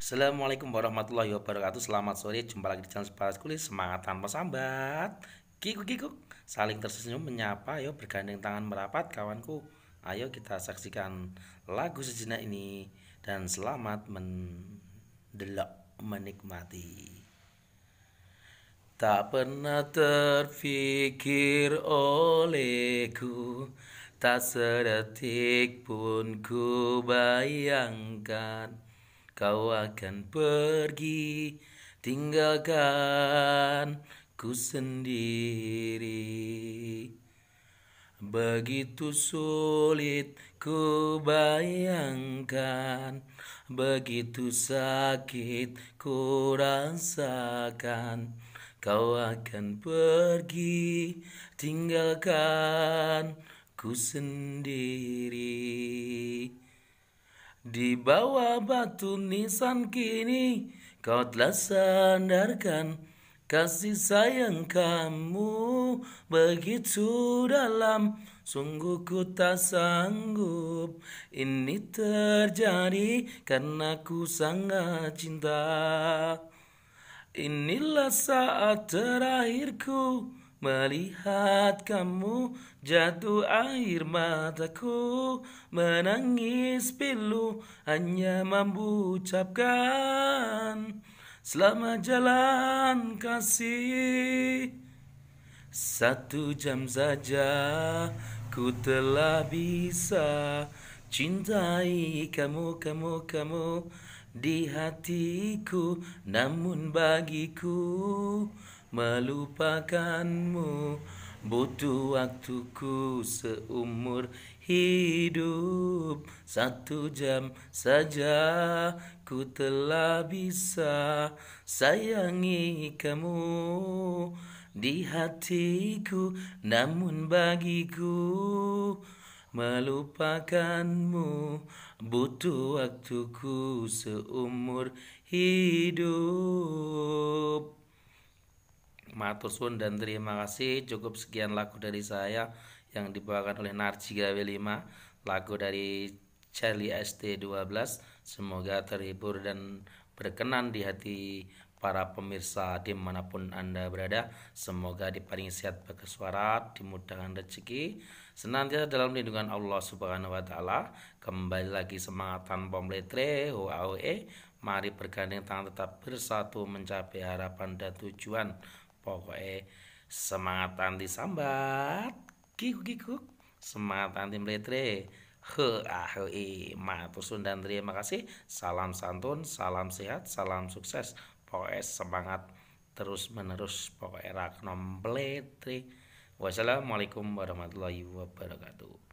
Assalamualaikum warahmatullahi wabarakatuh Selamat sore, jumpa lagi di channel sepatas Kulis Semangat tanpa sambat Kikuk-kikuk, saling tersenyum menyapa Ayo bergandeng tangan merapat kawanku Ayo kita saksikan lagu sejenak ini Dan selamat mendelok menikmati Tak pernah terfikir olehku Tak sedetik pun ku bayangkan kau akan pergi tinggalkan ku sendiri Begitu sulit ku bayangkan Begitu sakit ku rasakan Kau akan pergi tinggalkan ku sendiri di bawah batu nisan kini kau telah sandarkan Kasih sayang kamu begitu dalam Sungguh ku tak sanggup ini terjadi karena ku sangat cinta Inilah saat terakhirku Melihat kamu jatuh air mataku Menangis pilu hanya mampu ucapkan Selamat jalan kasih Satu jam saja ku telah bisa Cintai kamu, kamu, kamu di hatiku Namun bagiku melupakanmu Butuh waktuku seumur hidup Satu jam saja ku telah bisa sayangi kamu di hatiku Namun bagiku melupakanmu Butuh waktuku seumur hidup Matur suwun dan terima kasih. Cukup sekian lagu dari saya yang dibawakan oleh Narji Gawe 5, lagu dari Charlie ST12. Semoga terhibur dan berkenan di hati para pemirsa dimanapun Anda berada. Semoga diparingi sehat bagi suara, dimudahkan rezeki, senantiasa dalam lindungan Allah Subhanahu wa taala. Kembali lagi semangat tanpa meletre, e. Mari bergandeng tangan tetap bersatu mencapai harapan dan tujuan pokoknya semangat anti sambat kikuk kikuk semangat anti meletre he ahi matur sundan terima kasih salam santun salam sehat salam sukses pokoknya semangat terus menerus pokoknya raknom meletre wassalamualaikum warahmatullahi wabarakatuh